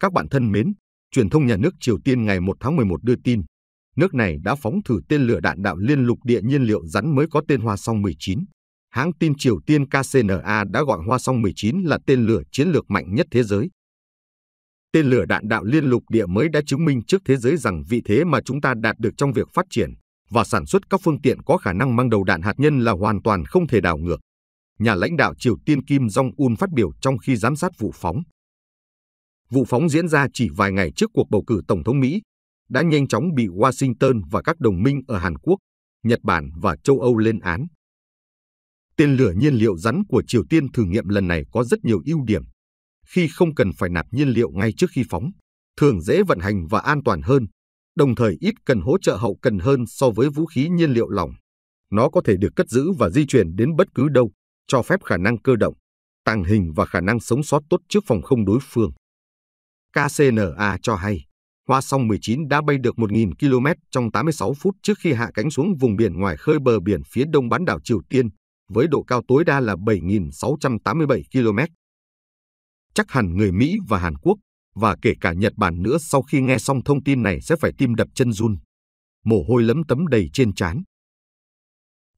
Các bạn thân mến, truyền thông nhà nước Triều Tiên ngày 1 tháng 11 đưa tin, nước này đã phóng thử tên lửa đạn đạo liên lục địa nhiên liệu rắn mới có tên Hoa Song 19. Hãng tin Triều Tiên KCNA đã gọi Hoa Song 19 là tên lửa chiến lược mạnh nhất thế giới. Tên lửa đạn đạo liên lục địa mới đã chứng minh trước thế giới rằng vị thế mà chúng ta đạt được trong việc phát triển và sản xuất các phương tiện có khả năng mang đầu đạn hạt nhân là hoàn toàn không thể đảo ngược. Nhà lãnh đạo Triều Tiên Kim Jong-un phát biểu trong khi giám sát vụ phóng vụ phóng diễn ra chỉ vài ngày trước cuộc bầu cử Tổng thống Mỹ, đã nhanh chóng bị Washington và các đồng minh ở Hàn Quốc, Nhật Bản và châu Âu lên án. Tên lửa nhiên liệu rắn của Triều Tiên thử nghiệm lần này có rất nhiều ưu điểm. Khi không cần phải nạp nhiên liệu ngay trước khi phóng, thường dễ vận hành và an toàn hơn, đồng thời ít cần hỗ trợ hậu cần hơn so với vũ khí nhiên liệu lỏng. Nó có thể được cất giữ và di chuyển đến bất cứ đâu, cho phép khả năng cơ động, tàng hình và khả năng sống sót tốt trước phòng không đối phương. KCNA cho hay, Hoa Song 19 đã bay được 1.000 km trong 86 phút trước khi hạ cánh xuống vùng biển ngoài khơi bờ biển phía đông bán đảo Triều Tiên, với độ cao tối đa là 7.687 km. Chắc hẳn người Mỹ và Hàn Quốc, và kể cả Nhật Bản nữa sau khi nghe xong thông tin này sẽ phải tim đập chân run. Mồ hôi lấm tấm đầy trên trán.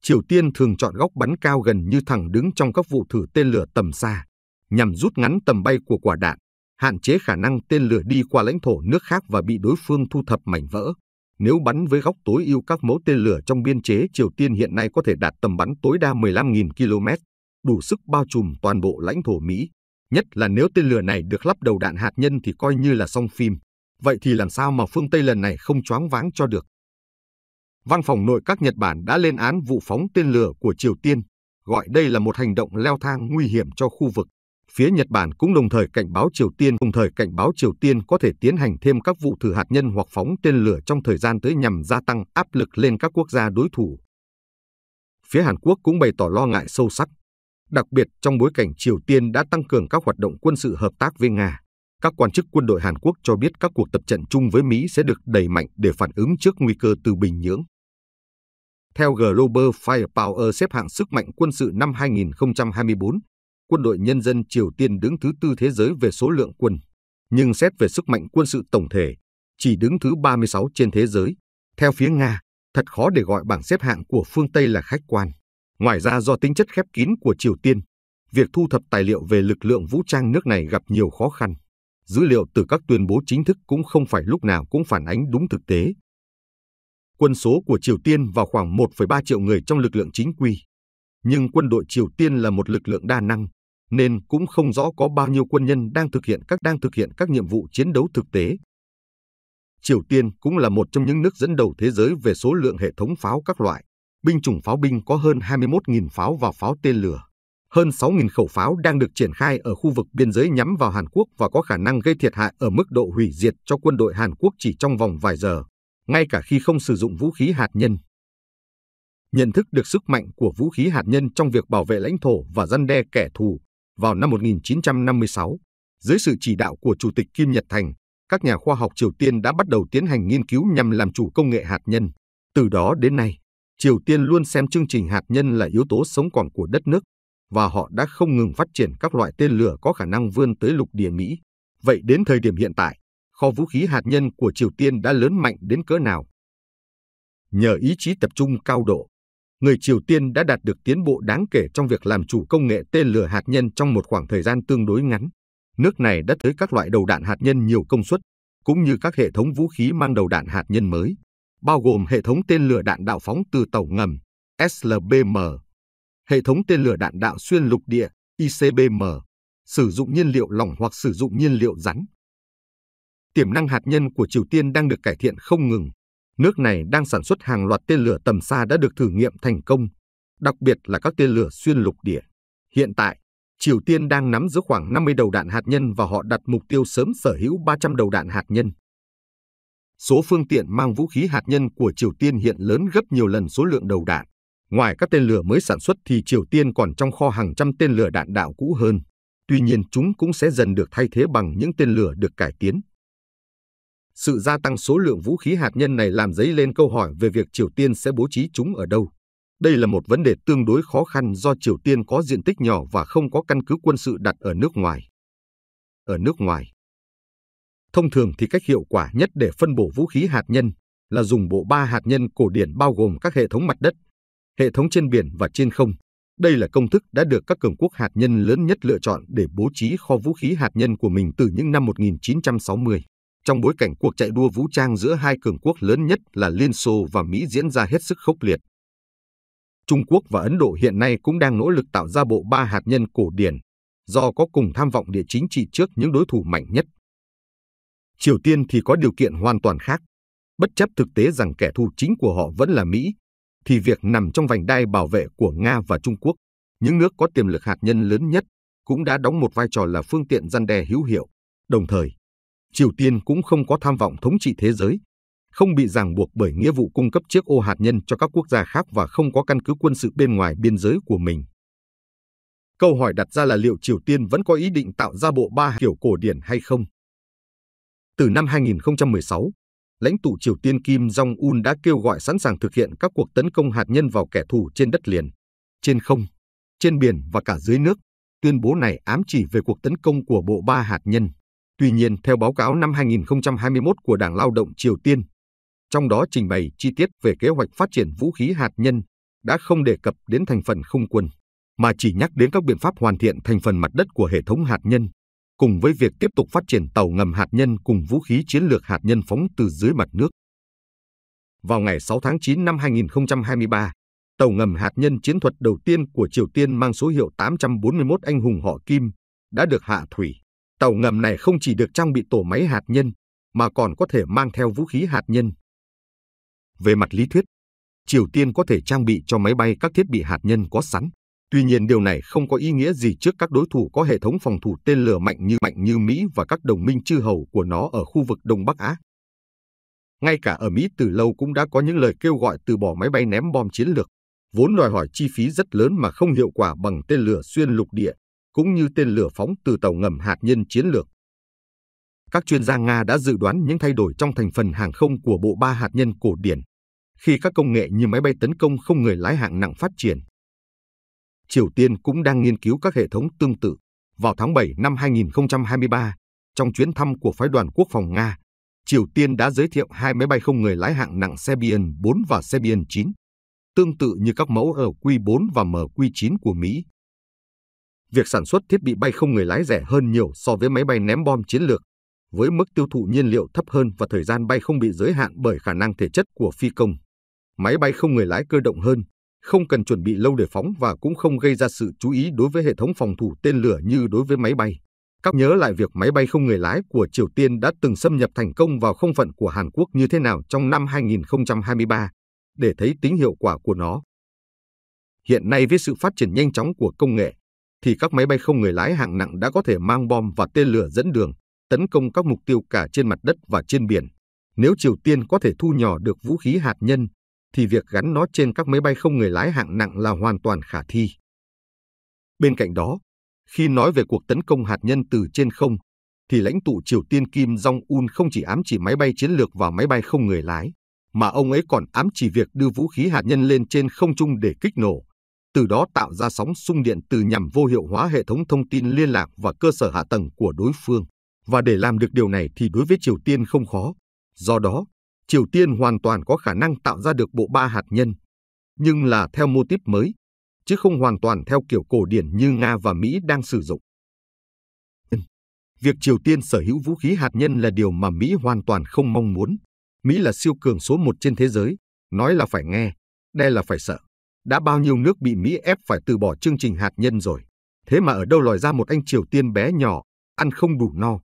Triều Tiên thường chọn góc bắn cao gần như thẳng đứng trong các vụ thử tên lửa tầm xa, nhằm rút ngắn tầm bay của quả đạn hạn chế khả năng tên lửa đi qua lãnh thổ nước khác và bị đối phương thu thập mảnh vỡ. Nếu bắn với góc tối ưu các mẫu tên lửa trong biên chế Triều Tiên hiện nay có thể đạt tầm bắn tối đa 15.000 km, đủ sức bao trùm toàn bộ lãnh thổ Mỹ. Nhất là nếu tên lửa này được lắp đầu đạn hạt nhân thì coi như là xong phim. Vậy thì làm sao mà phương Tây lần này không choáng váng cho được? Văn phòng nội các Nhật Bản đã lên án vụ phóng tên lửa của Triều Tiên, gọi đây là một hành động leo thang nguy hiểm cho khu vực. Phía Nhật Bản cũng đồng thời cảnh báo Triều Tiên đồng thời cảnh báo Triều Tiên có thể tiến hành thêm các vụ thử hạt nhân hoặc phóng tên lửa trong thời gian tới nhằm gia tăng áp lực lên các quốc gia đối thủ. Phía Hàn Quốc cũng bày tỏ lo ngại sâu sắc, đặc biệt trong bối cảnh Triều Tiên đã tăng cường các hoạt động quân sự hợp tác với Nga. Các quan chức quân đội Hàn Quốc cho biết các cuộc tập trận chung với Mỹ sẽ được đẩy mạnh để phản ứng trước nguy cơ từ Bình Nhưỡng. Theo Global Firepower xếp hạng sức mạnh quân sự năm 2024, quân đội nhân dân Triều Tiên đứng thứ tư thế giới về số lượng quân, nhưng xét về sức mạnh quân sự tổng thể, chỉ đứng thứ 36 trên thế giới. Theo phía Nga, thật khó để gọi bảng xếp hạng của phương Tây là khách quan. Ngoài ra do tính chất khép kín của Triều Tiên, việc thu thập tài liệu về lực lượng vũ trang nước này gặp nhiều khó khăn. Dữ liệu từ các tuyên bố chính thức cũng không phải lúc nào cũng phản ánh đúng thực tế. Quân số của Triều Tiên vào khoảng 1,3 triệu người trong lực lượng chính quy. Nhưng quân đội Triều Tiên là một lực lượng đa năng, nên cũng không rõ có bao nhiêu quân nhân đang thực hiện các đang thực hiện các nhiệm vụ chiến đấu thực tế. Triều Tiên cũng là một trong những nước dẫn đầu thế giới về số lượng hệ thống pháo các loại. Binh chủng pháo binh có hơn 21.000 pháo và pháo tên lửa. Hơn 6.000 khẩu pháo đang được triển khai ở khu vực biên giới nhắm vào Hàn Quốc và có khả năng gây thiệt hại ở mức độ hủy diệt cho quân đội Hàn Quốc chỉ trong vòng vài giờ, ngay cả khi không sử dụng vũ khí hạt nhân. Nhận thức được sức mạnh của vũ khí hạt nhân trong việc bảo vệ lãnh thổ và răn đe kẻ thù, vào năm 1956, dưới sự chỉ đạo của Chủ tịch Kim Nhật Thành, các nhà khoa học Triều Tiên đã bắt đầu tiến hành nghiên cứu nhằm làm chủ công nghệ hạt nhân. Từ đó đến nay, Triều Tiên luôn xem chương trình hạt nhân là yếu tố sống còn của đất nước và họ đã không ngừng phát triển các loại tên lửa có khả năng vươn tới lục địa Mỹ. Vậy đến thời điểm hiện tại, kho vũ khí hạt nhân của Triều Tiên đã lớn mạnh đến cỡ nào? Nhờ ý chí tập trung cao độ, người Triều Tiên đã đạt được tiến bộ đáng kể trong việc làm chủ công nghệ tên lửa hạt nhân trong một khoảng thời gian tương đối ngắn. Nước này đã tới các loại đầu đạn hạt nhân nhiều công suất, cũng như các hệ thống vũ khí mang đầu đạn hạt nhân mới, bao gồm hệ thống tên lửa đạn đạo phóng từ tàu ngầm SLBM, hệ thống tên lửa đạn đạo xuyên lục địa ICBM, sử dụng nhiên liệu lỏng hoặc sử dụng nhiên liệu rắn. Tiềm năng hạt nhân của Triều Tiên đang được cải thiện không ngừng, Nước này đang sản xuất hàng loạt tên lửa tầm xa đã được thử nghiệm thành công, đặc biệt là các tên lửa xuyên lục địa. Hiện tại, Triều Tiên đang nắm giữ khoảng 50 đầu đạn hạt nhân và họ đặt mục tiêu sớm sở hữu 300 đầu đạn hạt nhân. Số phương tiện mang vũ khí hạt nhân của Triều Tiên hiện lớn gấp nhiều lần số lượng đầu đạn. Ngoài các tên lửa mới sản xuất thì Triều Tiên còn trong kho hàng trăm tên lửa đạn đạo cũ hơn. Tuy nhiên chúng cũng sẽ dần được thay thế bằng những tên lửa được cải tiến. Sự gia tăng số lượng vũ khí hạt nhân này làm dấy lên câu hỏi về việc Triều Tiên sẽ bố trí chúng ở đâu. Đây là một vấn đề tương đối khó khăn do Triều Tiên có diện tích nhỏ và không có căn cứ quân sự đặt ở nước ngoài. Ở nước ngoài, thông thường thì cách hiệu quả nhất để phân bổ vũ khí hạt nhân là dùng bộ ba hạt nhân cổ điển bao gồm các hệ thống mặt đất, hệ thống trên biển và trên không. Đây là công thức đã được các cường quốc hạt nhân lớn nhất lựa chọn để bố trí kho vũ khí hạt nhân của mình từ những năm 1960 trong bối cảnh cuộc chạy đua vũ trang giữa hai cường quốc lớn nhất là Liên Xô và Mỹ diễn ra hết sức khốc liệt. Trung Quốc và Ấn Độ hiện nay cũng đang nỗ lực tạo ra bộ ba hạt nhân cổ điển, do có cùng tham vọng địa chính trị trước những đối thủ mạnh nhất. Triều Tiên thì có điều kiện hoàn toàn khác. Bất chấp thực tế rằng kẻ thù chính của họ vẫn là Mỹ, thì việc nằm trong vành đai bảo vệ của Nga và Trung Quốc, những nước có tiềm lực hạt nhân lớn nhất, cũng đã đóng một vai trò là phương tiện gian đe hữu hiệu. Đồng thời, Triều Tiên cũng không có tham vọng thống trị thế giới, không bị ràng buộc bởi nghĩa vụ cung cấp chiếc ô hạt nhân cho các quốc gia khác và không có căn cứ quân sự bên ngoài biên giới của mình. Câu hỏi đặt ra là liệu Triều Tiên vẫn có ý định tạo ra bộ ba kiểu cổ điển hay không? Từ năm 2016, lãnh tụ Triều Tiên Kim Jong-un đã kêu gọi sẵn sàng thực hiện các cuộc tấn công hạt nhân vào kẻ thù trên đất liền, trên không, trên biển và cả dưới nước. Tuyên bố này ám chỉ về cuộc tấn công của bộ ba hạt nhân. Tuy nhiên, theo báo cáo năm 2021 của Đảng Lao động Triều Tiên, trong đó trình bày chi tiết về kế hoạch phát triển vũ khí hạt nhân đã không đề cập đến thành phần không quân, mà chỉ nhắc đến các biện pháp hoàn thiện thành phần mặt đất của hệ thống hạt nhân, cùng với việc tiếp tục phát triển tàu ngầm hạt nhân cùng vũ khí chiến lược hạt nhân phóng từ dưới mặt nước. Vào ngày 6 tháng 9 năm 2023, tàu ngầm hạt nhân chiến thuật đầu tiên của Triều Tiên mang số hiệu 841 Anh hùng họ Kim đã được hạ thủy tàu ngầm này không chỉ được trang bị tổ máy hạt nhân, mà còn có thể mang theo vũ khí hạt nhân. Về mặt lý thuyết, Triều Tiên có thể trang bị cho máy bay các thiết bị hạt nhân có sẵn. Tuy nhiên điều này không có ý nghĩa gì trước các đối thủ có hệ thống phòng thủ tên lửa mạnh như mạnh như Mỹ và các đồng minh chư hầu của nó ở khu vực Đông Bắc Á. Ngay cả ở Mỹ từ lâu cũng đã có những lời kêu gọi từ bỏ máy bay ném bom chiến lược, vốn đòi hỏi chi phí rất lớn mà không hiệu quả bằng tên lửa xuyên lục địa cũng như tên lửa phóng từ tàu ngầm hạt nhân chiến lược. Các chuyên gia Nga đã dự đoán những thay đổi trong thành phần hàng không của bộ ba hạt nhân cổ điển khi các công nghệ như máy bay tấn công không người lái hạng nặng phát triển. Triều Tiên cũng đang nghiên cứu các hệ thống tương tự. Vào tháng 7 năm 2023, trong chuyến thăm của phái đoàn quốc phòng Nga, Triều Tiên đã giới thiệu hai máy bay không người lái hạng nặng Serbian 4 và Serbian 9, tương tự như các mẫu RQ Q4 và MQ9 của Mỹ việc sản xuất thiết bị bay không người lái rẻ hơn nhiều so với máy bay ném bom chiến lược, với mức tiêu thụ nhiên liệu thấp hơn và thời gian bay không bị giới hạn bởi khả năng thể chất của phi công. Máy bay không người lái cơ động hơn, không cần chuẩn bị lâu để phóng và cũng không gây ra sự chú ý đối với hệ thống phòng thủ tên lửa như đối với máy bay. Các nhớ lại việc máy bay không người lái của Triều Tiên đã từng xâm nhập thành công vào không phận của Hàn Quốc như thế nào trong năm 2023 để thấy tính hiệu quả của nó. Hiện nay với sự phát triển nhanh chóng của công nghệ, thì các máy bay không người lái hạng nặng đã có thể mang bom và tên lửa dẫn đường, tấn công các mục tiêu cả trên mặt đất và trên biển. Nếu Triều Tiên có thể thu nhỏ được vũ khí hạt nhân, thì việc gắn nó trên các máy bay không người lái hạng nặng là hoàn toàn khả thi. Bên cạnh đó, khi nói về cuộc tấn công hạt nhân từ trên không, thì lãnh tụ Triều Tiên Kim Jong-un không chỉ ám chỉ máy bay chiến lược và máy bay không người lái, mà ông ấy còn ám chỉ việc đưa vũ khí hạt nhân lên trên không trung để kích nổ, từ đó tạo ra sóng xung điện từ nhằm vô hiệu hóa hệ thống thông tin liên lạc và cơ sở hạ tầng của đối phương. Và để làm được điều này thì đối với Triều Tiên không khó. Do đó, Triều Tiên hoàn toàn có khả năng tạo ra được bộ ba hạt nhân, nhưng là theo mô típ mới, chứ không hoàn toàn theo kiểu cổ điển như Nga và Mỹ đang sử dụng. Việc Triều Tiên sở hữu vũ khí hạt nhân là điều mà Mỹ hoàn toàn không mong muốn. Mỹ là siêu cường số một trên thế giới, nói là phải nghe, đe là phải sợ đã bao nhiêu nước bị Mỹ ép phải từ bỏ chương trình hạt nhân rồi. Thế mà ở đâu lòi ra một anh Triều Tiên bé nhỏ, ăn không đủ no,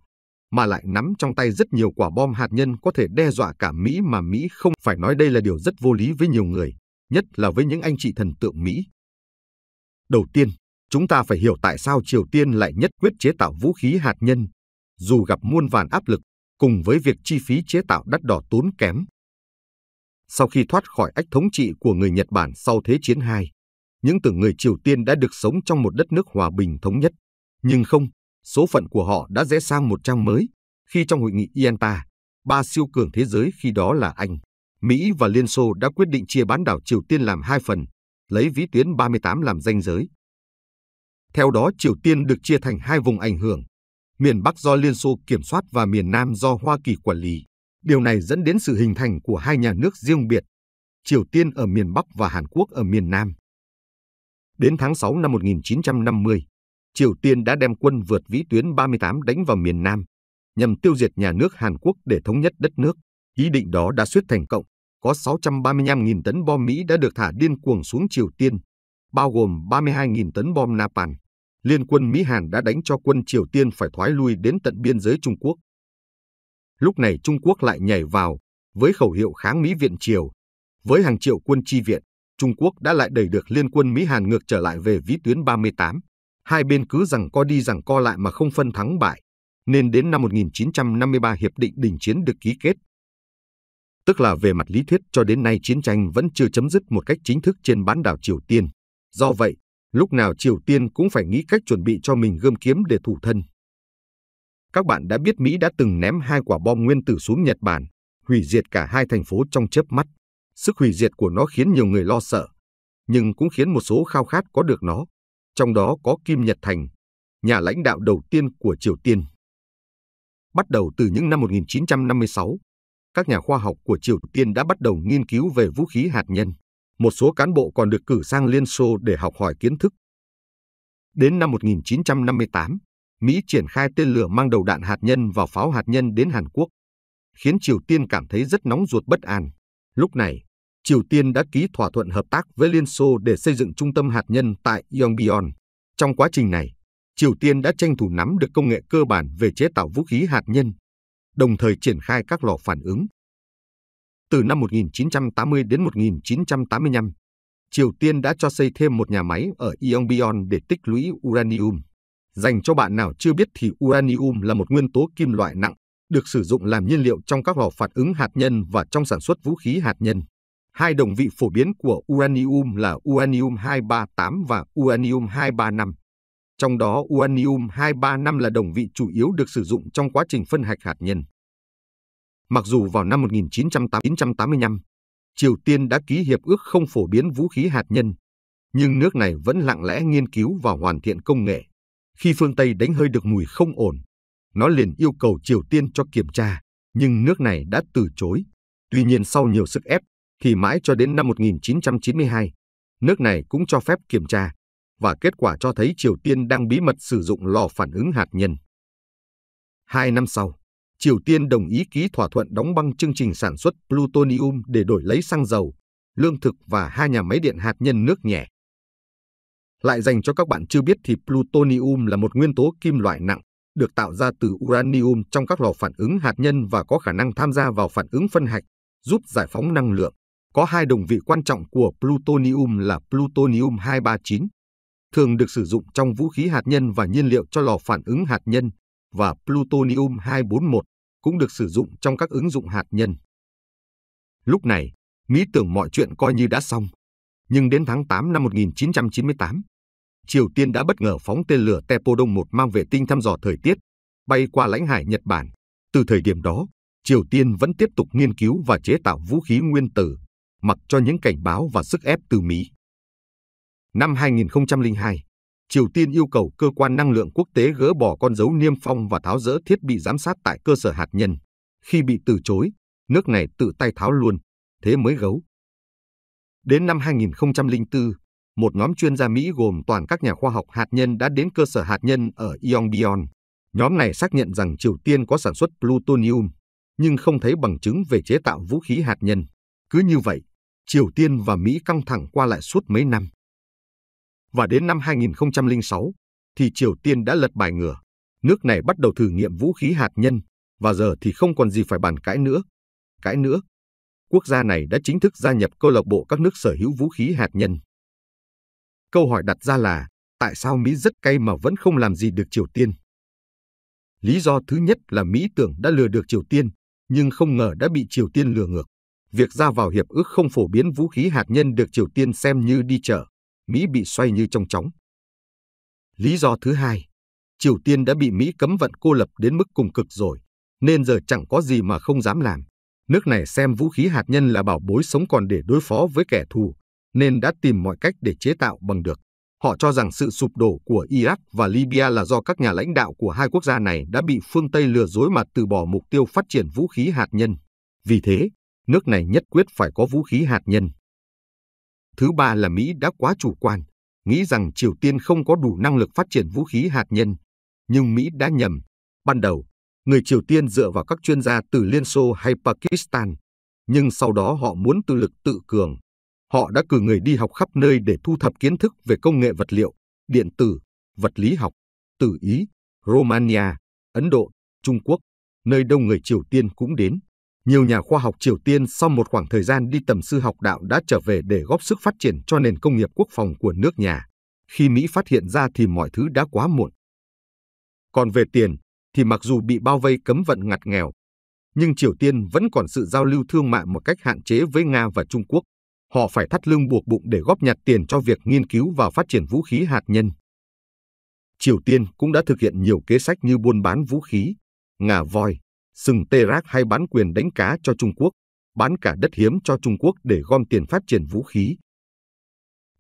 mà lại nắm trong tay rất nhiều quả bom hạt nhân có thể đe dọa cả Mỹ mà Mỹ không phải nói đây là điều rất vô lý với nhiều người, nhất là với những anh chị thần tượng Mỹ. Đầu tiên, chúng ta phải hiểu tại sao Triều Tiên lại nhất quyết chế tạo vũ khí hạt nhân, dù gặp muôn vàn áp lực, cùng với việc chi phí chế tạo đắt đỏ tốn kém, sau khi thoát khỏi ách thống trị của người Nhật Bản sau Thế chiến II, những tưởng người Triều Tiên đã được sống trong một đất nước hòa bình thống nhất. Nhưng không, số phận của họ đã rẽ sang một trang mới khi trong hội nghị Yalta, ba siêu cường thế giới khi đó là Anh, Mỹ và Liên Xô đã quyết định chia bán đảo Triều Tiên làm hai phần, lấy vĩ tuyến 38 làm danh giới. Theo đó, Triều Tiên được chia thành hai vùng ảnh hưởng, miền Bắc do Liên Xô kiểm soát và miền Nam do Hoa Kỳ quản lý. Điều này dẫn đến sự hình thành của hai nhà nước riêng biệt, Triều Tiên ở miền Bắc và Hàn Quốc ở miền Nam. Đến tháng 6 năm 1950, Triều Tiên đã đem quân vượt vĩ tuyến 38 đánh vào miền Nam, nhằm tiêu diệt nhà nước Hàn Quốc để thống nhất đất nước. Ý định đó đã suýt thành công, có 635.000 tấn bom Mỹ đã được thả điên cuồng xuống Triều Tiên, bao gồm 32.000 tấn bom napalm. Liên quân Mỹ-Hàn đã đánh cho quân Triều Tiên phải thoái lui đến tận biên giới Trung Quốc. Lúc này Trung Quốc lại nhảy vào với khẩu hiệu kháng Mỹ viện triều. Với hàng triệu quân chi viện, Trung Quốc đã lại đẩy được liên quân Mỹ Hàn ngược trở lại về vĩ tuyến 38. Hai bên cứ rằng co đi rằng co lại mà không phân thắng bại, nên đến năm 1953 hiệp định đình chiến được ký kết. Tức là về mặt lý thuyết cho đến nay chiến tranh vẫn chưa chấm dứt một cách chính thức trên bán đảo Triều Tiên. Do vậy, lúc nào Triều Tiên cũng phải nghĩ cách chuẩn bị cho mình gươm kiếm để thủ thân. Các bạn đã biết Mỹ đã từng ném hai quả bom nguyên tử xuống Nhật Bản, hủy diệt cả hai thành phố trong chớp mắt. Sức hủy diệt của nó khiến nhiều người lo sợ, nhưng cũng khiến một số khao khát có được nó, trong đó có Kim Nhật Thành, nhà lãnh đạo đầu tiên của Triều Tiên. Bắt đầu từ những năm 1956, các nhà khoa học của Triều Tiên đã bắt đầu nghiên cứu về vũ khí hạt nhân. Một số cán bộ còn được cử sang Liên Xô để học hỏi kiến thức. Đến năm 1958, Mỹ triển khai tên lửa mang đầu đạn hạt nhân và pháo hạt nhân đến Hàn Quốc, khiến Triều Tiên cảm thấy rất nóng ruột bất an. Lúc này, Triều Tiên đã ký thỏa thuận hợp tác với Liên Xô để xây dựng trung tâm hạt nhân tại Yongbyon. Trong quá trình này, Triều Tiên đã tranh thủ nắm được công nghệ cơ bản về chế tạo vũ khí hạt nhân, đồng thời triển khai các lò phản ứng. Từ năm 1980 đến 1985, Triều Tiên đã cho xây thêm một nhà máy ở Yongbyon để tích lũy uranium. Dành cho bạn nào chưa biết thì uranium là một nguyên tố kim loại nặng, được sử dụng làm nhiên liệu trong các lò phản ứng hạt nhân và trong sản xuất vũ khí hạt nhân. Hai đồng vị phổ biến của uranium là uranium 238 và uranium 235. Trong đó uranium 235 là đồng vị chủ yếu được sử dụng trong quá trình phân hạch hạt nhân. Mặc dù vào năm 1985, Triều Tiên đã ký hiệp ước không phổ biến vũ khí hạt nhân, nhưng nước này vẫn lặng lẽ nghiên cứu và hoàn thiện công nghệ. Khi phương Tây đánh hơi được mùi không ổn, nó liền yêu cầu Triều Tiên cho kiểm tra, nhưng nước này đã từ chối. Tuy nhiên sau nhiều sức ép, thì mãi cho đến năm 1992, nước này cũng cho phép kiểm tra, và kết quả cho thấy Triều Tiên đang bí mật sử dụng lò phản ứng hạt nhân. Hai năm sau, Triều Tiên đồng ý ký thỏa thuận đóng băng chương trình sản xuất plutonium để đổi lấy xăng dầu, lương thực và hai nhà máy điện hạt nhân nước nhẹ. Lại dành cho các bạn chưa biết thì plutonium là một nguyên tố kim loại nặng được tạo ra từ uranium trong các lò phản ứng hạt nhân và có khả năng tham gia vào phản ứng phân hạch, giúp giải phóng năng lượng. Có hai đồng vị quan trọng của plutonium là plutonium 239, thường được sử dụng trong vũ khí hạt nhân và nhiên liệu cho lò phản ứng hạt nhân và plutonium 241 cũng được sử dụng trong các ứng dụng hạt nhân. Lúc này, Mỹ tưởng mọi chuyện coi như đã xong nhưng đến tháng 8 năm 1998, Triều Tiên đã bất ngờ phóng tên lửa Đông 1 mang vệ tinh thăm dò thời tiết, bay qua lãnh hải Nhật Bản. Từ thời điểm đó, Triều Tiên vẫn tiếp tục nghiên cứu và chế tạo vũ khí nguyên tử, mặc cho những cảnh báo và sức ép từ Mỹ. Năm 2002, Triều Tiên yêu cầu cơ quan năng lượng quốc tế gỡ bỏ con dấu niêm phong và tháo dỡ thiết bị giám sát tại cơ sở hạt nhân. Khi bị từ chối, nước này tự tay tháo luôn, thế mới gấu. Đến năm 2004, một nhóm chuyên gia Mỹ gồm toàn các nhà khoa học hạt nhân đã đến cơ sở hạt nhân ở Yongbyon. Nhóm này xác nhận rằng Triều Tiên có sản xuất plutonium, nhưng không thấy bằng chứng về chế tạo vũ khí hạt nhân. Cứ như vậy, Triều Tiên và Mỹ căng thẳng qua lại suốt mấy năm. Và đến năm 2006, thì Triều Tiên đã lật bài ngửa. Nước này bắt đầu thử nghiệm vũ khí hạt nhân, và giờ thì không còn gì phải bàn cãi nữa. Cãi nữa, quốc gia này đã chính thức gia nhập câu lạc bộ các nước sở hữu vũ khí hạt nhân. Câu hỏi đặt ra là, tại sao Mỹ rất cay mà vẫn không làm gì được Triều Tiên? Lý do thứ nhất là Mỹ tưởng đã lừa được Triều Tiên, nhưng không ngờ đã bị Triều Tiên lừa ngược. Việc ra vào hiệp ước không phổ biến vũ khí hạt nhân được Triều Tiên xem như đi chợ, Mỹ bị xoay như trong chóng. Lý do thứ hai, Triều Tiên đã bị Mỹ cấm vận cô lập đến mức cùng cực rồi, nên giờ chẳng có gì mà không dám làm. Nước này xem vũ khí hạt nhân là bảo bối sống còn để đối phó với kẻ thù, nên đã tìm mọi cách để chế tạo bằng được. Họ cho rằng sự sụp đổ của Iraq và Libya là do các nhà lãnh đạo của hai quốc gia này đã bị phương Tây lừa dối mà từ bỏ mục tiêu phát triển vũ khí hạt nhân. Vì thế, nước này nhất quyết phải có vũ khí hạt nhân. Thứ ba là Mỹ đã quá chủ quan, nghĩ rằng Triều Tiên không có đủ năng lực phát triển vũ khí hạt nhân. Nhưng Mỹ đã nhầm. Ban đầu, người Triều Tiên dựa vào các chuyên gia từ Liên Xô hay Pakistan, nhưng sau đó họ muốn tự lực tự cường. Họ đã cử người đi học khắp nơi để thu thập kiến thức về công nghệ vật liệu, điện tử, vật lý học, từ Ý, Romania, Ấn Độ, Trung Quốc, nơi đông người Triều Tiên cũng đến. Nhiều nhà khoa học Triều Tiên sau một khoảng thời gian đi tầm sư học đạo đã trở về để góp sức phát triển cho nền công nghiệp quốc phòng của nước nhà. Khi Mỹ phát hiện ra thì mọi thứ đã quá muộn. Còn về tiền, thì mặc dù bị bao vây cấm vận ngặt nghèo, nhưng Triều Tiên vẫn còn sự giao lưu thương mại một cách hạn chế với Nga và Trung Quốc. Họ phải thắt lưng buộc bụng để góp nhặt tiền cho việc nghiên cứu và phát triển vũ khí hạt nhân. Triều Tiên cũng đã thực hiện nhiều kế sách như buôn bán vũ khí, ngà voi, sừng tê rác hay bán quyền đánh cá cho Trung Quốc, bán cả đất hiếm cho Trung Quốc để gom tiền phát triển vũ khí.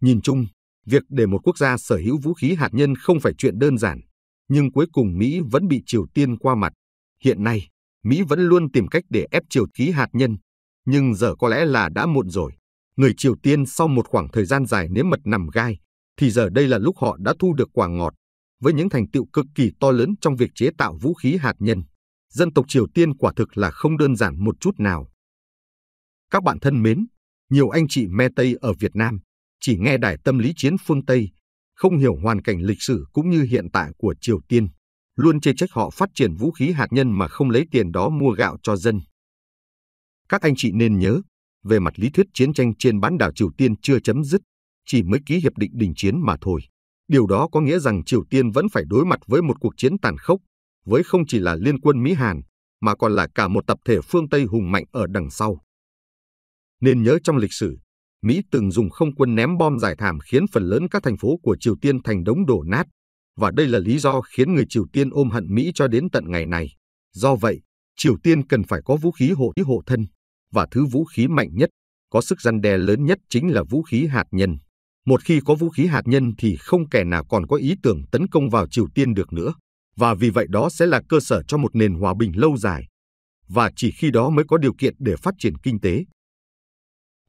Nhìn chung, việc để một quốc gia sở hữu vũ khí hạt nhân không phải chuyện đơn giản nhưng cuối cùng Mỹ vẫn bị Triều Tiên qua mặt. Hiện nay, Mỹ vẫn luôn tìm cách để ép Triều ký hạt nhân, nhưng giờ có lẽ là đã muộn rồi. Người Triều Tiên sau một khoảng thời gian dài nếm mật nằm gai, thì giờ đây là lúc họ đã thu được quả ngọt. Với những thành tựu cực kỳ to lớn trong việc chế tạo vũ khí hạt nhân, dân tộc Triều Tiên quả thực là không đơn giản một chút nào. Các bạn thân mến, nhiều anh chị me Tây ở Việt Nam chỉ nghe đài tâm lý chiến phương Tây không hiểu hoàn cảnh lịch sử cũng như hiện tại của Triều Tiên, luôn chê trách họ phát triển vũ khí hạt nhân mà không lấy tiền đó mua gạo cho dân. Các anh chị nên nhớ, về mặt lý thuyết chiến tranh trên bán đảo Triều Tiên chưa chấm dứt, chỉ mới ký hiệp định đình chiến mà thôi. Điều đó có nghĩa rằng Triều Tiên vẫn phải đối mặt với một cuộc chiến tàn khốc, với không chỉ là liên quân Mỹ-Hàn, mà còn là cả một tập thể phương Tây hùng mạnh ở đằng sau. Nên nhớ trong lịch sử, Mỹ từng dùng không quân ném bom giải thảm khiến phần lớn các thành phố của Triều Tiên thành đống đổ nát, và đây là lý do khiến người Triều Tiên ôm hận Mỹ cho đến tận ngày này. Do vậy, Triều Tiên cần phải có vũ khí hộ ý hộ thân, và thứ vũ khí mạnh nhất, có sức răn đe lớn nhất chính là vũ khí hạt nhân. Một khi có vũ khí hạt nhân thì không kẻ nào còn có ý tưởng tấn công vào Triều Tiên được nữa, và vì vậy đó sẽ là cơ sở cho một nền hòa bình lâu dài. Và chỉ khi đó mới có điều kiện để phát triển kinh tế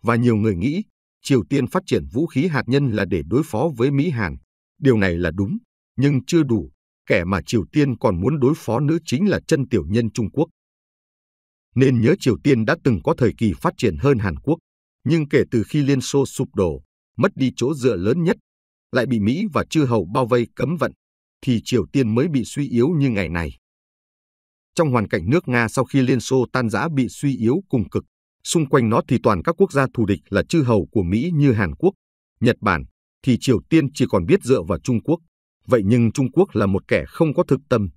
và nhiều người nghĩ Triều Tiên phát triển vũ khí hạt nhân là để đối phó với Mỹ Hàn. Điều này là đúng, nhưng chưa đủ. Kẻ mà Triều Tiên còn muốn đối phó nữa chính là chân tiểu nhân Trung Quốc. Nên nhớ Triều Tiên đã từng có thời kỳ phát triển hơn Hàn Quốc, nhưng kể từ khi Liên Xô sụp đổ, mất đi chỗ dựa lớn nhất, lại bị Mỹ và chư hầu bao vây cấm vận, thì Triều Tiên mới bị suy yếu như ngày này. Trong hoàn cảnh nước Nga sau khi Liên Xô tan rã bị suy yếu cùng cực, Xung quanh nó thì toàn các quốc gia thù địch là chư hầu của Mỹ như Hàn Quốc, Nhật Bản, thì Triều Tiên chỉ còn biết dựa vào Trung Quốc. Vậy nhưng Trung Quốc là một kẻ không có thực tâm.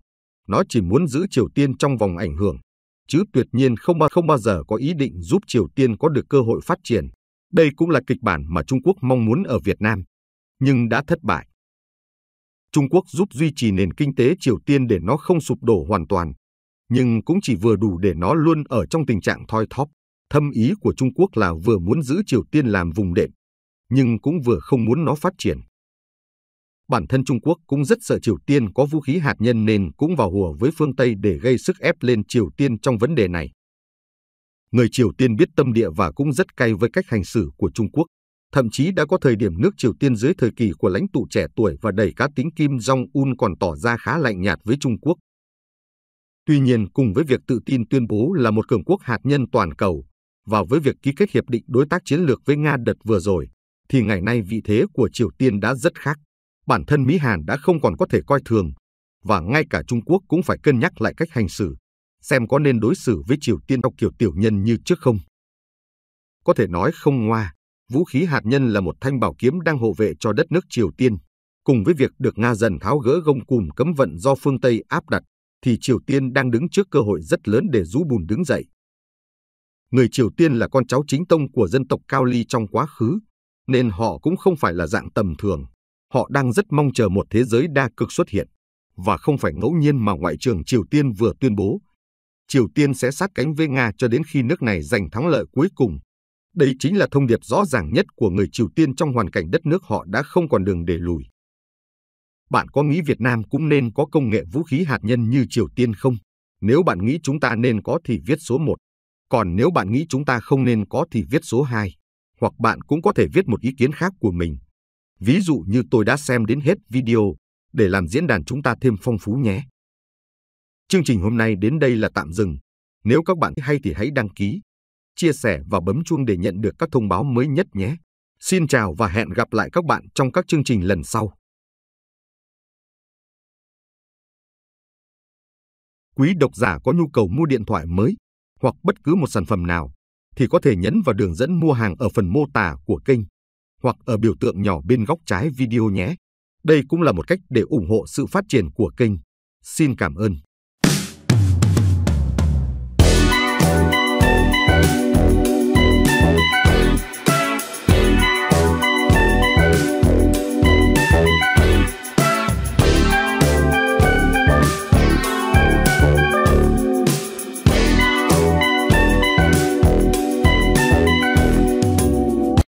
Nó chỉ muốn giữ Triều Tiên trong vòng ảnh hưởng, chứ tuyệt nhiên không bao, không bao giờ có ý định giúp Triều Tiên có được cơ hội phát triển. Đây cũng là kịch bản mà Trung Quốc mong muốn ở Việt Nam, nhưng đã thất bại. Trung Quốc giúp duy trì nền kinh tế Triều Tiên để nó không sụp đổ hoàn toàn, nhưng cũng chỉ vừa đủ để nó luôn ở trong tình trạng thoi thóp. Thâm ý của Trung Quốc là vừa muốn giữ Triều Tiên làm vùng đệm, nhưng cũng vừa không muốn nó phát triển. Bản thân Trung Quốc cũng rất sợ Triều Tiên có vũ khí hạt nhân nên cũng vào hùa với phương Tây để gây sức ép lên Triều Tiên trong vấn đề này. Người Triều Tiên biết tâm địa và cũng rất cay với cách hành xử của Trung Quốc. Thậm chí đã có thời điểm nước Triều Tiên dưới thời kỳ của lãnh tụ trẻ tuổi và đầy cá tính Kim Jong-un còn tỏ ra khá lạnh nhạt với Trung Quốc. Tuy nhiên, cùng với việc tự tin tuyên bố là một cường quốc hạt nhân toàn cầu, và với việc ký kết hiệp định đối tác chiến lược với Nga đợt vừa rồi, thì ngày nay vị thế của Triều Tiên đã rất khác. Bản thân Mỹ Hàn đã không còn có thể coi thường, và ngay cả Trung Quốc cũng phải cân nhắc lại cách hành xử, xem có nên đối xử với Triều Tiên theo kiểu tiểu nhân như trước không. Có thể nói không ngoa, vũ khí hạt nhân là một thanh bảo kiếm đang hộ vệ cho đất nước Triều Tiên. Cùng với việc được Nga dần tháo gỡ gông cùm cấm vận do phương Tây áp đặt, thì Triều Tiên đang đứng trước cơ hội rất lớn để rũ bùn đứng dậy người Triều Tiên là con cháu chính tông của dân tộc Cao Ly trong quá khứ, nên họ cũng không phải là dạng tầm thường. Họ đang rất mong chờ một thế giới đa cực xuất hiện, và không phải ngẫu nhiên mà Ngoại trưởng Triều Tiên vừa tuyên bố. Triều Tiên sẽ sát cánh với Nga cho đến khi nước này giành thắng lợi cuối cùng. Đây chính là thông điệp rõ ràng nhất của người Triều Tiên trong hoàn cảnh đất nước họ đã không còn đường để lùi. Bạn có nghĩ Việt Nam cũng nên có công nghệ vũ khí hạt nhân như Triều Tiên không? Nếu bạn nghĩ chúng ta nên có thì viết số 1. Còn nếu bạn nghĩ chúng ta không nên có thì viết số 2, hoặc bạn cũng có thể viết một ý kiến khác của mình. Ví dụ như tôi đã xem đến hết video để làm diễn đàn chúng ta thêm phong phú nhé. Chương trình hôm nay đến đây là tạm dừng. Nếu các bạn hay thì hãy đăng ký, chia sẻ và bấm chuông để nhận được các thông báo mới nhất nhé. Xin chào và hẹn gặp lại các bạn trong các chương trình lần sau. Quý độc giả có nhu cầu mua điện thoại mới hoặc bất cứ một sản phẩm nào, thì có thể nhấn vào đường dẫn mua hàng ở phần mô tả của kênh hoặc ở biểu tượng nhỏ bên góc trái video nhé. Đây cũng là một cách để ủng hộ sự phát triển của kênh. Xin cảm ơn.